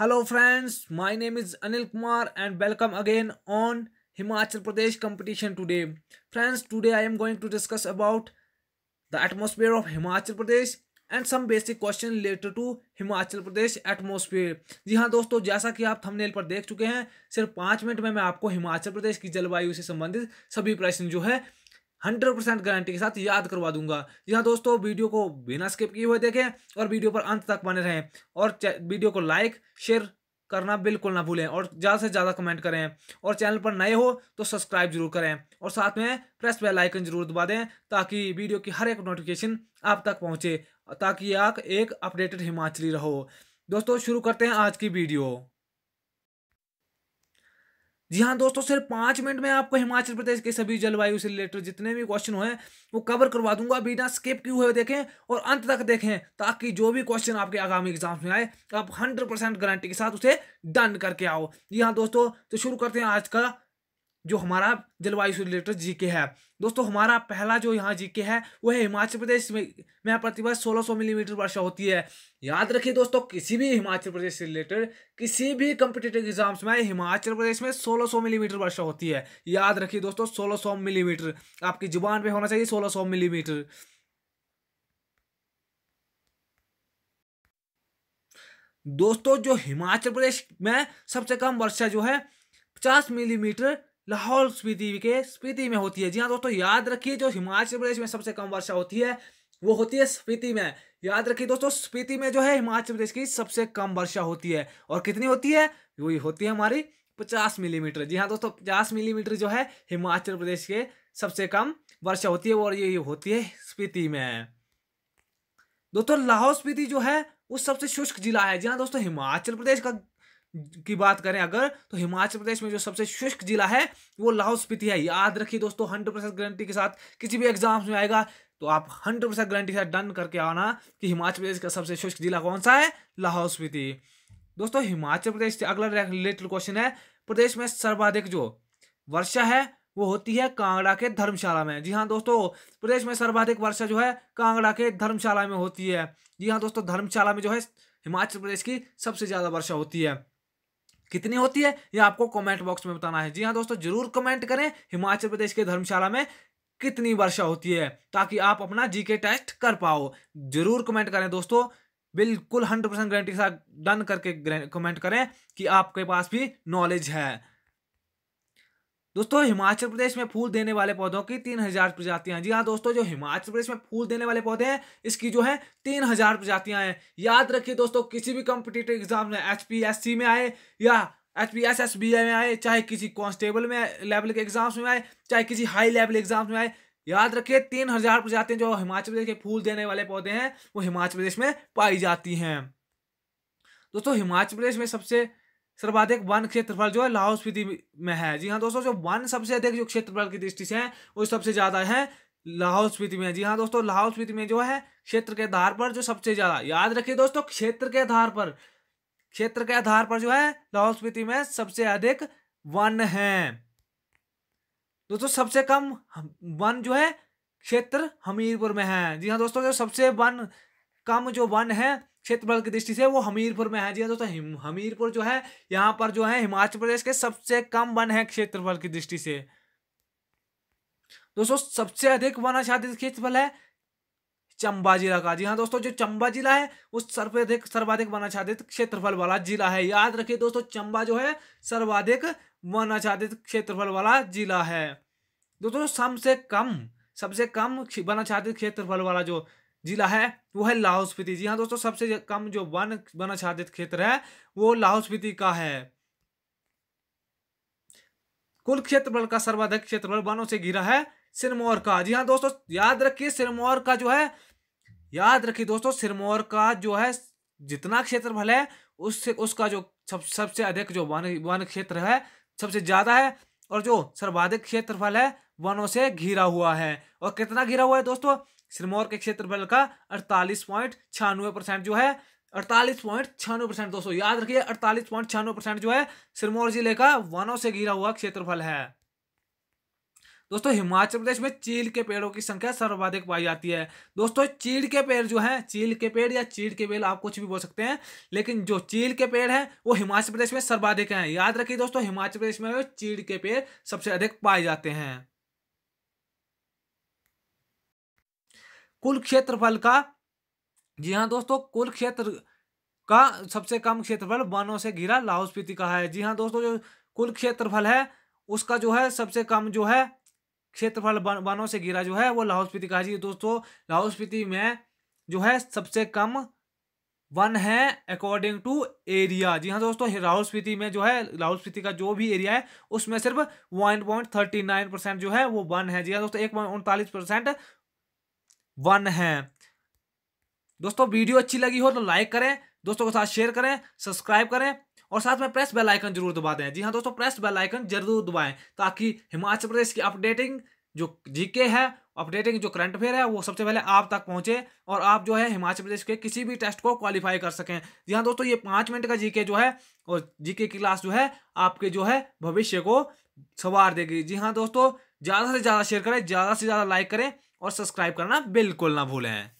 hello friends my name is Anil Kumar and welcome again on Himachal Pradesh competition today friends today I am going to discuss about the atmosphere of Himachal Pradesh and some basic question related to Himachal Pradesh atmosphere जी हाँ दोस्तों जैसा कि आप thumbnail पर देख चुके हैं सिर्फ पाँच मिनट में मैं आपको हिमाचल प्रदेश की जलवायु से संबंधित सभी प्रश्न जो है हंड्रेड परसेंट गारंटी के साथ याद करवा दूंगा जी हाँ दोस्तों वीडियो को बिना स्किप किए हुए देखें और वीडियो पर अंत तक बने रहें और वीडियो को लाइक शेयर करना बिल्कुल ना भूलें और ज़्यादा से ज़्यादा कमेंट करें और चैनल पर नए हो तो सब्सक्राइब जरूर करें और साथ में प्रेस बेल आइकन जरूर दबा दें ताकि वीडियो की हर एक नोटिफिकेशन आप तक पहुंचे ताकि आप एक अपडेटेड हिमाचली रहो दोस्तों शुरू करते हैं आज की वीडियो जी हाँ दोस्तों सिर्फ पाँच मिनट में आपको हिमाचल प्रदेश के सभी जलवायु से रिलेटेड जितने भी क्वेश्चन हुए वो कवर करवा दूंगा बिना स्किप किए हुए देखें और अंत तक देखें ताकि जो भी क्वेश्चन आपके आगामी एग्जाम्स में आए आप हंड्रेड परसेंट गारंटी के साथ उसे डन करके आओ जी हाँ दोस्तों तो शुरू करते हैं आज का जो हमारा जलवायु से रिलेटेड जीके है दोस्तों हमारा पहला जो यहाँ जीके है वो है हिमाचल प्रदेश में यहाँ प्रतिवर्ष 1600 मिलीमीटर वर्षा होती है याद रखिए दोस्तों किसी भी हिमाचल प्रदेश से रिलेटेड किसी भी कम्पिटेटिव एग्जाम्स में हिमाचल प्रदेश में 1600 मिलीमीटर वर्षा होती है याद रखिए दोस्तों सौ मिलीमीटर आपकी जुबान पर होना चाहिए सौ मिलीमीटर दोस्तों जो हिमाचल प्रदेश में सबसे कम वर्षा जो है पचास मिलीमीटर लाहौल स्पीति के स्पीति में होती है जी हाँ दोस्तों याद रखिए जो हिमाचल प्रदेश में सबसे कम वर्षा होती है वो होती है स्पीति में याद रखिए दोस्तों स्पीति में जो है हिमाचल प्रदेश की सबसे कम वर्षा होती है और कितनी होती है वही होती है हमारी पचास मिलीमीटर जी हाँ दोस्तों पचास मिलीमीटर जो है हिमाचल प्रदेश के सबसे कम वर्षा होती है और ये होती है स्पीति में दोस्तों लाहौल स्पीति जो है वो सबसे शुष्क जिला है जी हाँ दोस्तों हिमाचल प्रदेश का की बात करें अगर तो हिमाचल प्रदेश में जो सबसे शुष्क जिला है वो लाहौल स्पीति है याद रखिए दोस्तों हंड्रेड परसेंट गारंटी के साथ किसी भी एग्जाम्स में आएगा तो आप हंड्रेड परसेंट गारंटी के साथ डन करके आना कि हिमाचल प्रदेश का सबसे शुष्क जिला कौन सा है लाहौल स्पीति दोस्तों हिमाचल प्रदेश से अगला रिलेटेड क्वेश्चन है प्रदेश में सर्वाधिक जो वर्षा है वो होती है कांगड़ा के धर्मशाला में जी हाँ दोस्तों प्रदेश में सर्वाधिक वर्षा जो है कांगड़ा के धर्मशाला में होती है जी हाँ दोस्तों धर्मशाला में जो है हिमाचल प्रदेश की सबसे ज़्यादा वर्षा होती है कितनी होती है ये आपको कमेंट बॉक्स में बताना है जी हाँ दोस्तों जरूर कमेंट करें हिमाचल प्रदेश के धर्मशाला में कितनी वर्षा होती है ताकि आप अपना जीके टेस्ट कर पाओ जरूर कमेंट करें दोस्तों बिल्कुल हंड्रेड परसेंट गारंटी के साथ डन करके कमेंट करें कि आपके पास भी नॉलेज है दोस्तों हिमाचल प्रदेश में फूल देने वाले पौधों की तीन हजार प्रजातियां जी हाँ दोस्तों जो हिमाचल प्रदेश में फूल देने वाले पौधे हैं इसकी जो है तीन हजार प्रजातियां हैं याद रखिए दोस्तों किसी भी कॉम्पिटेटिव एग्जाम में एच में आए या H P S S B में आए चाहे किसी कॉन्स्टेबल में लेवल के एग्जाम्स में आए चाहे किसी हाई लेवल एग्जाम्स में आए याद रखिए तीन हजार प्रजातियां जो हिमाचल प्रदेश के फूल देने वाले पौधे हैं वो हिमाचल प्रदेश में पाई जाती हैं दोस्तों हिमाचल प्रदेश में सबसे सर्वाधिक वन क्षेत्रफल जो है लाहौल स्पीति में है जी हाँ दोस्तों जो वन सबसे अधिक जो क्षेत्रफल की दृष्टि से है वो सबसे ज़्यादा है लाहौल स्पीति में जी हाँ दोस्तों लाहौल स्पीति में जो है क्षेत्र के आधार पर जो सबसे ज़्यादा याद रखिए दोस्तों क्षेत्र के आधार पर क्षेत्र के आधार पर जो है लाहौल स्पीति में सबसे अधिक वन है दोस्तों सबसे कम वन जो है क्षेत्र हमीरपुर में है जी हाँ दोस्तों जो सबसे वन कम जो वन है क्षेत्रफल की दृष्टि से वो हमीरपुर में है जी हाँ दोस्तों हमीरपुर जो है यहाँ पर जो है हिमाचल प्रदेश के सबसे कम वन है क्षेत्रफल की दृष्टि से दोस्तों सबसे अधिक वन आच्छादित क्षेत्रफल है चंबा जिला का जी हाँ दोस्तों जो चंबा जिला है उस सर्वाधिक सर्वाधिक आच्छादित क्षेत्रफल वाला जिला है याद रखिए दोस्तों चंबा जो है सर्वाधिक वन आच्छादित क्षेत्रफल वाला जिला है दोस्तों सबसे कम सबसे कम वन आच्छादित क्षेत्रफल वाला जो जिला है वो है लाहौल स्पीति जी हाँ दोस्तों सबसे कम जो वन वन आच्छादित क्षेत्र है वो लाहौल स्पीति का है कुल क्षेत्रफल का सर्वाधिक क्षेत्रफल वनों से घिरा है सिरमौर का जी हाँ दोस्तों याद रखिए सिरमौर का जो है याद रखिए दोस्तों सिरमौर का जो है जितना क्षेत्रफल है उससे उसका जो सब सबसे अधिक जो वन वन क्षेत्र है सबसे ज़्यादा है और जो सर्वाधिक क्षेत्रफल है वनों से घिरा हुआ है और कितना घिरा हुआ है दोस्तों सिरमौर के क्षेत्रफल का अड़तालीस पॉइंट छियानवे परसेंट जो है अड़तालीस पॉइंट छियानवे परसेंट दोस्तों याद रखिए अड़तालीस पॉइंट छियानवे परसेंट जो है सिरमौर जिले का वनों से घिरा हुआ क्षेत्रफल है दोस्तों हिमाचल प्रदेश में चील के पेड़ों की संख्या सर्वाधिक पाई जाती है दोस्तों चीड़ के पेड़ जो है चील के पेड़ या चीड़ के बेल आप कुछ भी बोल सकते हैं लेकिन जो चील के पेड़ है वो हिमाचल प्रदेश में सर्वाधिक हैं याद रखिए दोस्तों हिमाचल प्रदेश में चीड़ के पेड़ सबसे अधिक पाए जाते हैं कुल क्षेत्रफल का जी हाँ दोस्तों कुल क्षेत्र का सबसे कम क्षेत्रफल वनों से घिरा लाहौल स्पीति का है जी हाँ दोस्तों जो कुल क्षेत्रफल है उसका जो है सबसे कम जो है क्षेत्रफल वनों से घिरा जो है वो लाहौल स्पीति का है जी दोस्तों लाहौल स्पीति में जो है सबसे कम वन है अकॉर्डिंग टू एरिया जी हाँ दोस्तों लाहौल स्पीति में जो है लाहौल स्पीति का जो भी एरिया है उसमें सिर्फ one point thirty nine percent जो है वो वन है जी हाँ दोस्तों एक पॉइंट उनतालीस परसेंट वन है दोस्तों वीडियो अच्छी लगी हो तो लाइक करें दोस्तों के साथ शेयर करें सब्सक्राइब करें और साथ में प्रेस बेल आइकन जरूर दबा दें जी हाँ दोस्तों प्रेस बेल आइकन जरूर दबाएं ताकि हिमाचल प्रदेश की अपडेटिंग जो जीके है अपडेटिंग जो करंट अफेयर है वो सबसे पहले आप तक पहुंचे और आप जो है हिमाचल प्रदेश के किसी भी टेस्ट को क्वालिफाई कर सकें जी हाँ दोस्तों ये पाँच मिनट का जीके जो है और जीके की क्लास जो है आपके जो है भविष्य को संवार देगी जी हाँ दोस्तों ज़्यादा से ज़्यादा शेयर करें ज़्यादा से ज़्यादा लाइक करें और सब्सक्राइब करना बिल्कुल ना भूलें